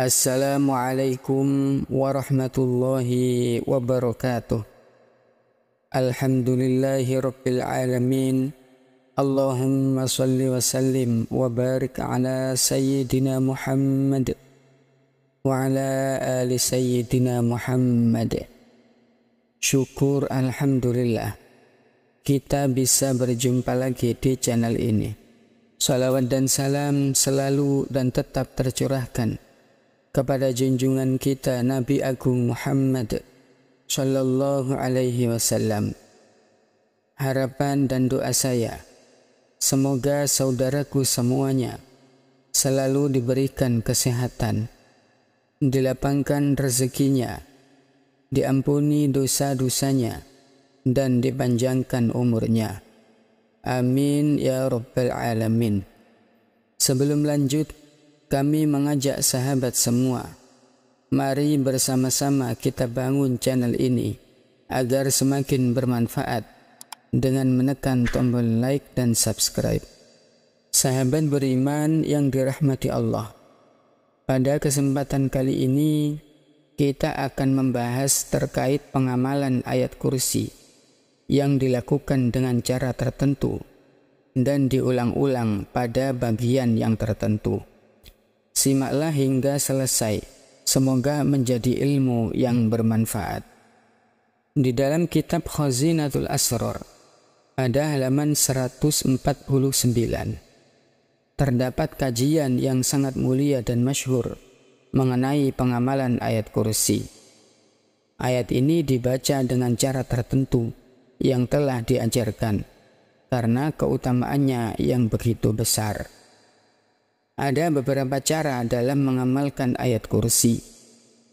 Assalamualaikum warahmatullahi wabarakatuh. Alhamdulillahi rabbil alamin. Allahumma salli wa sallim wa barik ala sayyidina Muhammad wa ala ali sayyidina Muhammad. Syukur alhamdulillah. Kita bisa berjumpa lagi di channel ini. Salawat dan salam selalu dan tetap tercurahkan kepada junjungan kita Nabi Agung Muhammad Sallallahu Alaihi Wasallam. Harapan dan doa saya, semoga saudaraku semuanya selalu diberikan kesehatan, dilapangkan rezekinya, diampuni dosa-dosanya, dan dipanjangkan umurnya. Amin ya Rabbal Alamin. Sebelum lanjut kami mengajak sahabat semua, mari bersama-sama kita bangun channel ini agar semakin bermanfaat dengan menekan tombol like dan subscribe. Sahabat beriman yang dirahmati Allah, pada kesempatan kali ini kita akan membahas terkait pengamalan ayat kursi yang dilakukan dengan cara tertentu dan diulang-ulang pada bagian yang tertentu. Simaklah hingga selesai. Semoga menjadi ilmu yang bermanfaat. Di dalam kitab Khazinatul Asror ada halaman 149. Terdapat kajian yang sangat mulia dan masyhur mengenai pengamalan ayat kursi. Ayat ini dibaca dengan cara tertentu yang telah diajarkan karena keutamaannya yang begitu besar. Ada beberapa cara dalam mengamalkan ayat kursi.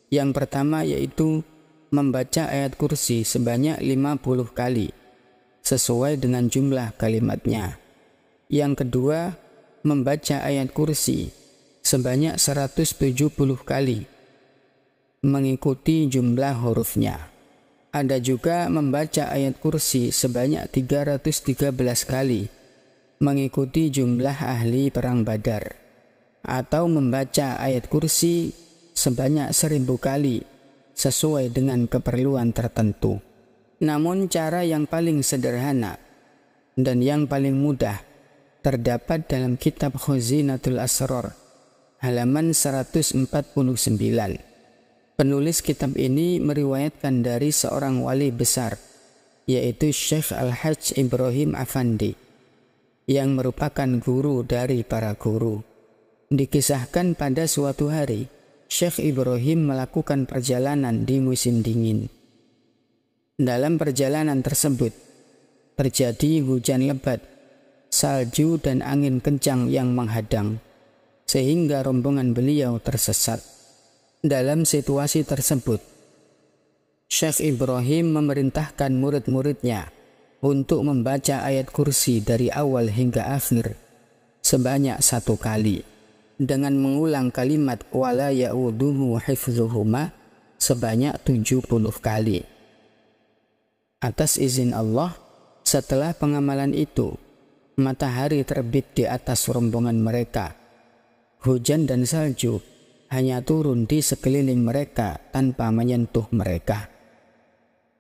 Yang pertama yaitu membaca ayat kursi sebanyak 50 kali sesuai dengan jumlah kalimatnya. Yang kedua, membaca ayat kursi sebanyak 170 kali mengikuti jumlah hurufnya. Ada juga membaca ayat kursi sebanyak 313 kali mengikuti jumlah ahli perang Badar atau membaca ayat kursi sebanyak seribu kali sesuai dengan keperluan tertentu. Namun cara yang paling sederhana dan yang paling mudah terdapat dalam kitab Khuzinatul Asror halaman 149. Penulis kitab ini meriwayatkan dari seorang wali besar yaitu Syekh Al-Hajj Ibrahim Afandi yang merupakan guru dari para guru. Dikisahkan pada suatu hari, Syekh Ibrahim melakukan perjalanan di musim dingin. Dalam perjalanan tersebut, terjadi hujan lebat, salju dan angin kencang yang menghadang, sehingga rombongan beliau tersesat. Dalam situasi tersebut, Syekh Ibrahim memerintahkan murid-muridnya untuk membaca ayat kursi dari awal hingga akhir sebanyak satu kali dengan mengulang kalimat wala ya'uduhu hifzuhuma sebanyak 70 kali. Atas izin Allah, setelah pengamalan itu, matahari terbit di atas rombongan mereka. Hujan dan salju hanya turun di sekeliling mereka tanpa menyentuh mereka.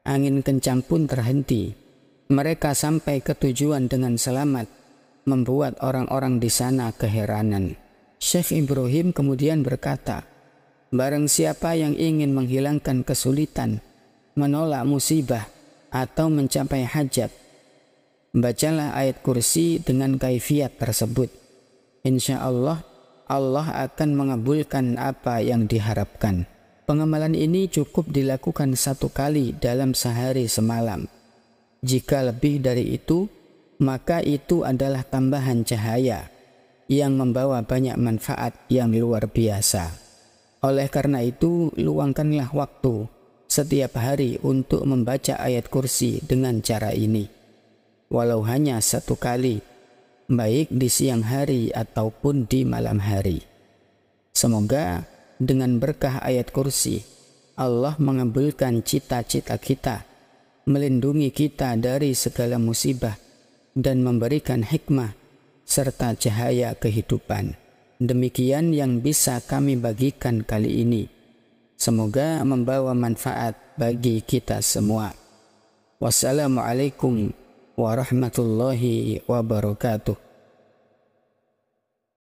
Angin kencang pun terhenti. Mereka sampai ke tujuan dengan selamat, membuat orang-orang di sana keheranan. Syekh Ibrahim kemudian berkata, Barang siapa yang ingin menghilangkan kesulitan, menolak musibah, atau mencapai hajat, bacalah ayat kursi dengan kaifiat tersebut. Insya Allah, Allah akan mengabulkan apa yang diharapkan. Pengamalan ini cukup dilakukan satu kali dalam sehari semalam. Jika lebih dari itu, maka itu adalah tambahan cahaya yang membawa banyak manfaat yang luar biasa. Oleh karena itu, luangkanlah waktu setiap hari untuk membaca ayat kursi dengan cara ini. Walau hanya satu kali, baik di siang hari ataupun di malam hari. Semoga dengan berkah ayat kursi, Allah mengabulkan cita-cita kita, melindungi kita dari segala musibah, dan memberikan hikmah serta cahaya kehidupan. Demikian yang bisa kami bagikan kali ini. Semoga membawa manfaat bagi kita semua. Wassalamualaikum warahmatullahi wabarakatuh.